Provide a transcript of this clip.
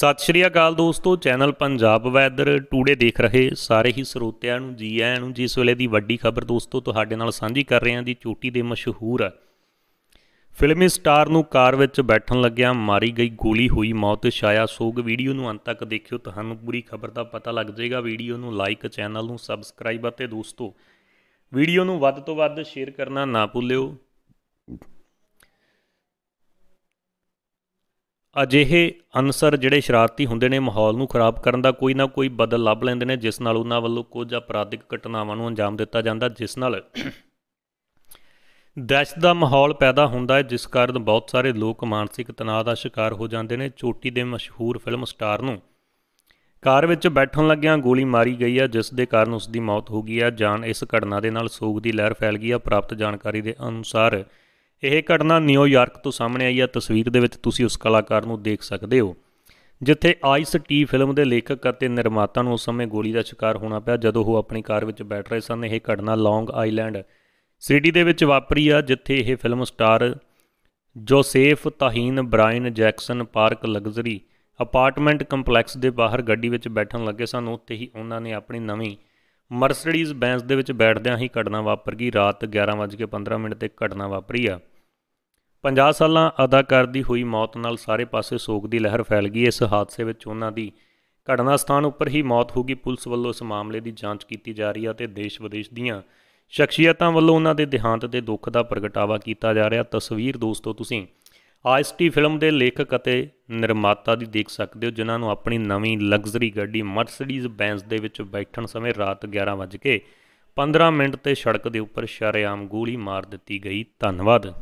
ਸਤਿ ਸ਼੍ਰੀ ਅਕਾਲ ਦੋਸਤੋ channel Punjab weather today ਦੇਖ ਰਹੇ ਸਾਰੇ ਹੀ ਸਰੋਤਿਆਂ ਨੂੰ ਜੀ ਆਇਆਂ ਨੂੰ ਜਿਸ ਵੇਲੇ ਦੀ ਵੱਡੀ ਖਬਰ ਦੋਸਤੋ ਤੁਹਾਡੇ ਨਾਲ ਸਾਂਝੀ ਕਰ ਰਹੇ ਹਾਂ ਦੀ ਚੋਟੀ ਦੇ ਮਸ਼ਹੂਰ ਫਿਲਮੀ ਸਟਾਰ ਨੂੰ ਕਾਰ ਵਿੱਚ ਬੈਠਣ ਲੱਗਿਆ ਮਾਰੀ ਗਈ ਗੋਲੀ ਹੋਈ ਮੌਤ ਛਾਇਆ ਸੋਗ ਵੀਡੀਓ ਨੂੰ ਅੰਤ ਤੱਕ ਦੇਖਿਓ ਤੁਹਾਨੂੰ ਪੂਰੀ ਖਬਰ ਦਾ ਪਤਾ ਲੱਗ ਜਾਏਗਾ ਵੀਡੀਓ ਨੂੰ ਲਾਈਕ ਚੈਨਲ ਨੂੰ ਸਬਸਕ੍ਰਾਈਬ ਅਤੇ ਦੋਸਤੋ ਵੀਡੀਓ ਨੂੰ ਵੱਧ ਤੋਂ ਵੱਧ ਸ਼ੇਅਰ ਕਰਨਾ ਨਾ ਭੁੱਲਿਓ ਅਜਿਹੇ ਅਨਸਰ ਜਿਹੜੇ ਸ਼ਰਾਰਤੀ ਹੁੰਦੇ ਨੇ ਮਾਹੌਲ ਨੂੰ ਖਰਾਬ ਕਰਨ ਦਾ ਕੋਈ ਨਾ ਕੋਈ ਬਦਲ ਲੱਭ ਲੈਂਦੇ ਨੇ ਜਿਸ ਨਾਲ ਉਹਨਾਂ ਵੱਲੋਂ ਕੁਝ ਅਪਰਾਧਿਕ ਘਟਨਾਵਾਂ ਨੂੰ ਅੰਜਾਮ ਦਿੱਤਾ ਜਾਂਦਾ ਜਿਸ ਨਾਲ ਦਹਿਸ਼ਤ ਦਾ ਮਾਹੌਲ ਪੈਦਾ ਹੁੰਦਾ ਹੈ ਜਿਸ ਕਾਰਨ ਬਹੁਤ ਸਾਰੇ ਲੋਕ ਮਾਨਸਿਕ ਤਣਾਅ ਦਾ ਸ਼ਿਕਾਰ ਹੋ ਜਾਂਦੇ ਨੇ ਚੋਟੀ ਦੇ ਮਸ਼ਹੂਰ ਫਿਲਮ ਸਟਾਰ ਨੂੰ ਕਾਰ ਵਿੱਚ ਬੈਠਣ ਲੱਗਿਆਂ ਗੋਲੀ ਮਾਰੀ ਗਈ ਹੈ ਜਿਸ ਦੇ ਕਾਰਨ ਉਸ ਦੀ ਮੌਤ ਹੋ ਗਈ ਹੈ ਜਾਨ ਇਸ ਘਟਨਾ ਦੇ ਨਾਲ ਸੋਗ ਦੀ ਲਹਿਰ ਫੈਲ ਗਈ ਹੈ ਪ੍ਰਾਪਤ ਜਾਣਕਾਰੀ ਦੇ ਅਨੁਸਾਰ ਇਹ ਘਟਨਾ ਨਿਊਯਾਰਕ ਤੋਂ ਸਾਹਮਣੇ ਆਈ ਹੈ ਤਸਵੀਰ ਦੇ ਵਿੱਚ ਤੁਸੀਂ ਉਸ ਕਲਾਕਾਰ ਨੂੰ ਦੇਖ ਸਕਦੇ ਹੋ ਜਿੱਥੇ ਆਈਸ ਟੀ ਫਿਲਮ ਦੇ ਲੇਖਕ ਅਤੇ ਨਿਰਮਾਤਾ ਨੂੰ ਉਸ ਸਮੇਂ ਗੋਲੀ ਦਾ ਸ਼ਿਕਾਰ ਹੋਣਾ ਪਿਆ ਜਦੋਂ ਉਹ ਆਪਣੀ ਕਾਰ ਵਿੱਚ ਬੈਠ ਰਹੇ ਸਨ ਇਹ ਘਟਨਾ ਲੌਂਗ ਆਈਲੈਂਡ ਸਿਟੀ ਦੇ ਵਿੱਚ ਵਾਪਰੀ ਆ ਜਿੱਥੇ ਇਹ ਫਿਲਮ ਸਟਾਰ ਜੋਸੇਫ ਤਾਹੀਨ Brian Jackson park luxury apartment complex ਦੇ ਬਾਹਰ ਗੱਡੀ ਵਿੱਚ ਬੈਠਣ ਲੱਗੇ ਸਨ ਉੱਥੇ ਹੀ ਉਹਨਾਂ ਨੇ ਆਪਣੀ ਨਵੀਂ ਮਰਸਡੀਜ਼ ਬੈਂਸ ਦੇ ਵਿੱਚ ਬੈਠਦਿਆਂ ਹੀ ਘਟਨਾ ਵਾਪਰ ਗਈ ਰਾਤ 11:15 ਤੇ ਘਟਨਾ ਵਾਪਰੀ ਆ 50 ਸਾਲਾਂ ਅਦਾਕਾਰ ਦੀ ਹੋਈ ਮੌਤ ਨਾਲ ਸਾਰੇ ਪਾਸੇ ਸੋਗ ਦੀ ਲਹਿਰ ਫੈਲ ਗਈ ਇਸ ਹਾਦਸੇ ਵਿੱਚ ਉਹਨਾਂ ਦੀ ਘਟਨਾ ਸਥਾਨ ਉੱਪਰ ਹੀ ਮੌਤ ਹੋ ਗਈ ਪੁਲਿਸ ਵੱਲੋਂ ਇਸ ਮਾਮਲੇ ਦੀ ਜਾਂਚ ਕੀਤੀ ਜਾ ਰਹੀ ਹੈ ਤੇ ਦੇਸ਼ ਵਿਦੇਸ਼ ਦੀਆਂ ਸ਼ਖਸੀਅਤਾਂ ਵੱਲੋਂ ਉਹਨਾਂ ਦੇ ਦੇਹਾਂਤ ਤੇ ਦੁੱਖ ਦਾ ਪ੍ਰਗਟਾਵਾ ਕੀਤਾ ਜਾ ਰਿਹਾ ਤਸਵੀਰ ਦੋਸਤੋ ਤੁਸੀਂ ਆਈਐਸਟੀ ਫਿਲਮ ਦੇ ਲੇਖਕ ਅਤੇ ਨਿਰਮਾਤਾ ਦੀ ਦੇਖ ਸਕਦੇ ਹੋ ਜਿਨ੍ਹਾਂ ਨੂੰ ਆਪਣੀ ਨਵੀਂ ਲਗਜ਼ਰੀ ਗੱਡੀ ਮਰਸੀਡੀਜ਼ ਬੈਂਜ਼ ਦੇ ਵਿੱਚ ਬੈਠਣ ਸਮੇਂ ਰਾਤ 11 ਵਜੇ 15 ਮਿੰਟ ਤੇ ਸੜਕ ਦੇ ਉੱਪਰ ਸ਼ਰੇਆਮ ਗੋਲੀ ਮਾਰ ਦਿੱਤੀ ਗਈ ਧੰਨਵਾਦ